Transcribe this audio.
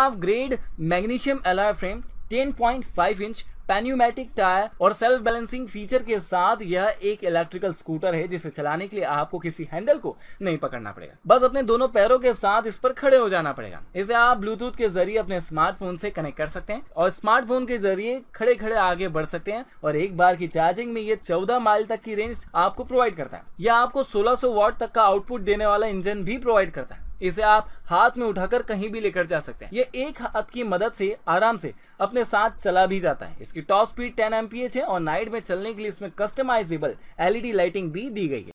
of grade magnesium alloy frame 10.5 inch pneumatic tyre और self balancing feature के साथ यह एक इलेक्ट्रिकल स्कूटर है जिसे चलाने के लिए आपको किसी हैंडल को नहीं पकड़ना पड़ेगा बस अपने दोनों पैरों के साथ इस पर खड़े हो जाना पड़ेगा इसे आप ब्लूटूथ के जरिए अपने स्मार्टफोन से कनेक्ट कर सकते हैं और स्मार्टफोन के जरिए खड़े खड़े आगे बढ़ सकते हैं और एक बार की चार्जिंग में ये चौदह माइल तक की रेंज आपको प्रोवाइड करता है यह आपको सोलह वॉट तक का आउटपुट देने वाला इंजन भी प्रोवाइड करता है इसे आप हाथ में उठाकर कहीं भी लेकर जा सकते हैं ये एक हाथ की मदद से आराम से अपने साथ चला भी जाता है इसकी टॉप स्पीड 10 एम है और नाइट में चलने के लिए इसमें कस्टमाइजेबल एलईडी लाइटिंग भी दी गई है